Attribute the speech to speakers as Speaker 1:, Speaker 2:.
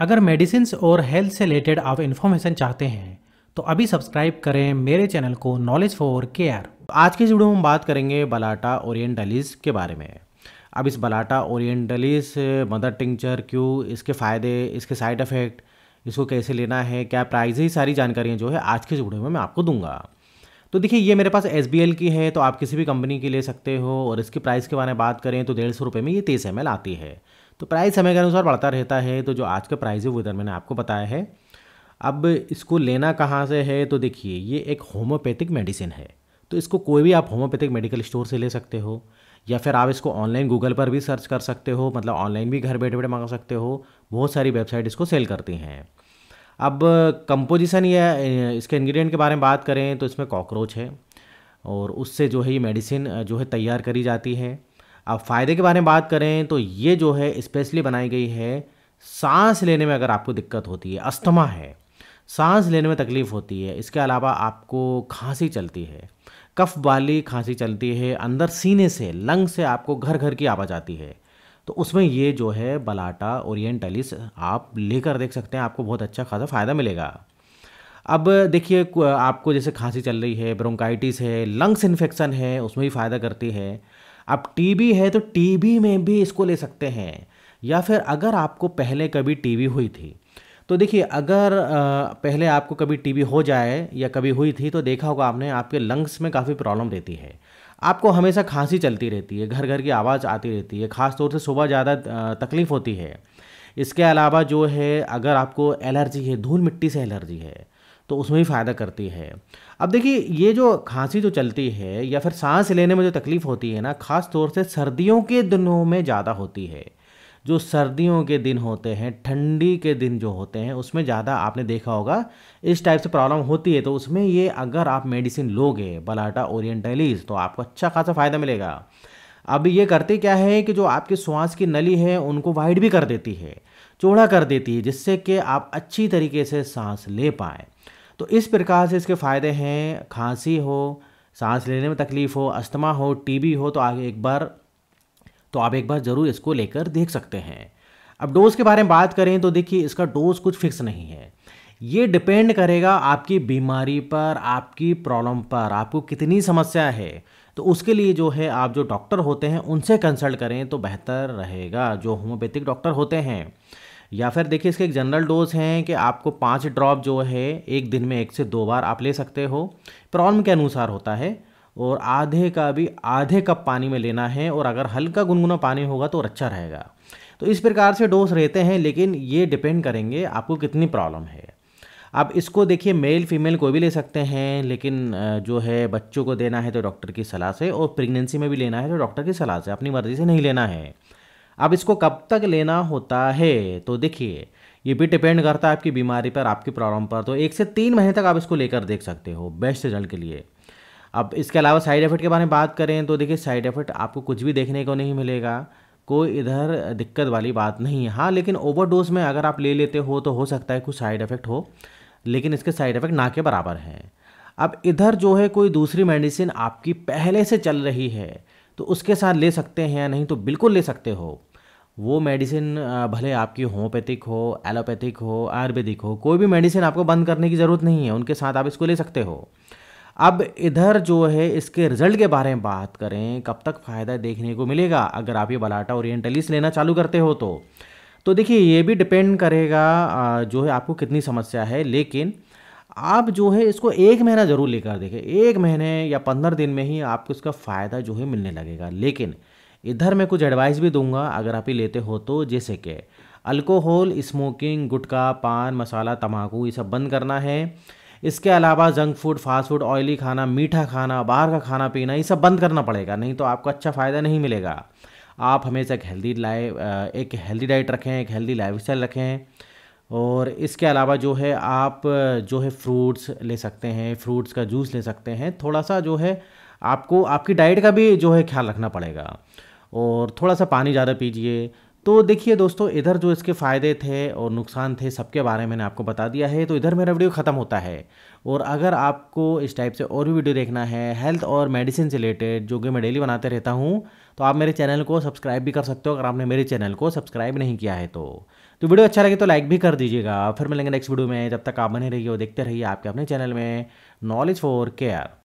Speaker 1: अगर मेडिसिन और हेल्थ से रिलेटेड आप इन्फॉर्मेशन चाहते हैं तो अभी सब्सक्राइब करें मेरे चैनल को नॉलेज फॉर केयर आज के वीडियो में हम बात करेंगे बलाटा ओरिएंटलिस के बारे में अब इस बलाटा ओरिएंटलिस मदर टिंचर क्यों इसके फ़ायदे इसके साइड इफ़ेक्ट इसको कैसे लेना है क्या प्राइस ही सारी जानकारियाँ जो है आज के वीडियो में मैं आपको दूंगा तो देखिए ये मेरे पास एस की है तो आप किसी भी कंपनी की ले सकते हो और इसकी प्राइस के बारे में बात करें तो डेढ़ सौ रुपये में ये तीस एम आती है तो प्राइस समय के अनुसार बढ़ता रहता है तो जो आज का प्राइस है वो इधर मैंने आपको बताया है अब इसको लेना कहाँ से है तो देखिए ये एक होम्योपैथिक मेडिसिन है तो इसको कोई भी आप होम्योपैथिक मेडिकल स्टोर से ले सकते हो या फिर आप इसको ऑनलाइन गूगल पर भी सर्च कर सकते हो मतलब ऑनलाइन भी घर बैठे बैठे मंगा सकते हो बहुत सारी वेबसाइट इसको सेल करती हैं अब कंपोजिशन या इसके इंग्रेडिएंट के बारे में बात करें तो इसमें कॉकरोच है और उससे जो है ये मेडिसिन जो है तैयार करी जाती है अब फ़ायदे के बारे में बात करें तो ये जो है स्पेशली बनाई गई है सांस लेने में अगर आपको दिक्कत होती है अस्थमा है सांस लेने में तकलीफ़ होती है इसके अलावा आपको खांसी चलती है कफ वाली खांसी चलती है अंदर सीने से लंग से आपको घर घर की आवाज़ आती है तो उसमें ये जो है बलाटा ओरिएंटलिस आप लेकर देख सकते हैं आपको बहुत अच्छा खासा फ़ायदा मिलेगा अब देखिए आपको जैसे खांसी चल रही है ब्रोंकाइटिस है लंग्स इन्फेक्शन है उसमें भी फ़ायदा करती है आप टीबी है तो टीबी में भी इसको ले सकते हैं या फिर अगर आपको पहले कभी टीबी हुई थी तो देखिए अगर पहले आपको कभी टीबी हो जाए या कभी हुई थी तो देखा होगा आपने आपके लंग्स में काफ़ी प्रॉब्लम रहती है आपको हमेशा खांसी चलती रहती है घर घर की आवाज़ आती रहती है ख़ास तौर से सुबह ज़्यादा तकलीफ़ होती है इसके अलावा जो है अगर आपको एलर्जी है धूल मिट्टी से एलर्जी है तो उसमें भी फ़ायदा करती है अब देखिए ये जो खांसी जो चलती है या फिर सांस लेने में जो तकलीफ़ होती है ना ख़ास तौर से सर्दियों के दिनों में ज़्यादा होती है जो सर्दियों के दिन होते हैं ठंडी के दिन जो होते हैं उसमें ज़्यादा आपने देखा होगा इस टाइप से प्रॉब्लम होती है तो उसमें ये अगर आप मेडिसिन लोगे बलाटा ओरिएंटलीज तो आपको अच्छा खासा फ़ायदा मिलेगा अब ये करते क्या है कि जो आपके श्वास की नली है उनको वाइड भी कर देती है चौड़ा कर देती है जिससे कि आप अच्छी तरीके से सांस ले पाएँ तो इस प्रकार से इसके फ़ायदे हैं खांसी हो सांस लेने में तकलीफ़ हो अस्थमा हो टीबी हो तो आगे एक बार तो आप एक बार ज़रूर इसको लेकर देख सकते हैं अब डोज़ के बारे में बात करें तो देखिए इसका डोज़ कुछ फिक्स नहीं है ये डिपेंड करेगा आपकी बीमारी पर आपकी प्रॉब्लम पर आपको कितनी समस्या है तो उसके लिए जो है आप जो डॉक्टर होते हैं उनसे कंसल्ट करें तो बेहतर रहेगा जो होम्योपैथिक डॉक्टर होते हैं या फिर देखिए इसके एक जनरल डोज हैं कि आपको पाँच ड्रॉप जो है एक दिन में एक से दो बार आप ले सकते हो प्रॉब्लम के अनुसार होता है और आधे का भी आधे कप पानी में लेना है और अगर हल्का गुनगुना पानी होगा तो अच्छा रहेगा तो इस प्रकार से डोज रहते हैं लेकिन ये डिपेंड करेंगे आपको कितनी प्रॉब्लम है आप इसको देखिए मेल फीमेल कोई भी ले सकते हैं लेकिन जो है बच्चों को देना है तो डॉक्टर की सलाह से और प्रेगनेंसी में भी लेना है तो डॉक्टर की सलाह से अपनी मर्ज़ी से नहीं लेना है अब इसको कब तक लेना होता है तो देखिए ये भी डिपेंड करता है आपकी बीमारी पर आपकी प्रॉब्लम पर तो एक से तीन महीने तक आप इसको लेकर देख सकते हो बेस्ट रिजल्ट के लिए अब इसके अलावा साइड इफ़ेक्ट के बारे में बात करें तो देखिए साइड इफ़ेक्ट आपको कुछ भी देखने को नहीं मिलेगा कोई इधर दिक्कत वाली बात नहीं है हाँ लेकिन ओवरडोज में अगर आप ले लेते हो तो हो सकता है कुछ साइड इफ़ेक्ट हो लेकिन इसके साइड इफ़ेक्ट ना के बराबर हैं अब इधर जो है कोई दूसरी मेडिसिन आपकी पहले से चल रही है तो उसके साथ ले सकते हैं या नहीं तो बिल्कुल ले सकते हो वो मेडिसिन भले आपकी होम्योपैथिक हो एलोपैथिक हो आयुर्वेदिक हो कोई भी मेडिसिन आपको बंद करने की ज़रूरत नहीं है उनके साथ आप इसको ले सकते हो अब इधर जो है इसके रिजल्ट के बारे में बात करें कब तक फ़ायदा देखने को मिलेगा अगर आप ये बलाटा ओरिएंटलिस लेना चालू करते हो तो तो देखिए ये भी डिपेंड करेगा जो है आपको कितनी समस्या है लेकिन आप जो है इसको एक महीना ज़रूर लेकर देखें एक महीने या पंद्रह दिन में ही आपको इसका फ़ायदा जो है मिलने लगेगा लेकिन इधर मैं कुछ एडवाइस भी दूंगा अगर आप ही लेते हो तो जैसे कि अल्कोहल स्मोकिंग गुटखा पान मसाला तम्बाकू ये सब बंद करना है इसके अलावा junk food fast food oily खाना मीठा खाना बाहर का खाना पीना ये सब बंद करना पड़ेगा नहीं तो आपको अच्छा फ़ायदा नहीं मिलेगा आप हमेशा एक हेल्दी लाइफ एक हेल्दी डाइट रखें एक हेल्दी लाइफ रखें और इसके अलावा जो है आप जो है फ्रूट्स ले सकते हैं फ्रूट्स का जूस ले सकते हैं थोड़ा सा जो है आपको आपकी डाइट का भी जो है ख्याल रखना पड़ेगा और थोड़ा सा पानी ज़्यादा पीजिए तो देखिए दोस्तों इधर जो इसके फ़ायदे थे और नुकसान थे सबके बारे में मैंने आपको बता दिया है तो इधर मेरा वीडियो ख़त्म होता है और अगर आपको इस टाइप से और भी वीडियो देखना है हेल्थ और मेडिसिन से रिलेटेड जो कि मैं डेली बनाते रहता हूँ तो आप मेरे चैनल को सब्सक्राइब भी कर सकते हो अगर आपने मेरे चैनल को सब्सक्राइब नहीं किया है तो तो वीडियो अच्छा लगे तो लाइक भी कर दीजिएगा फिर मिलेंगे नेक्स्ट वीडियो में जब तक आप बने रहिए और देखते रहिए आपके अपने चैनल में नॉलेज फॉर केयर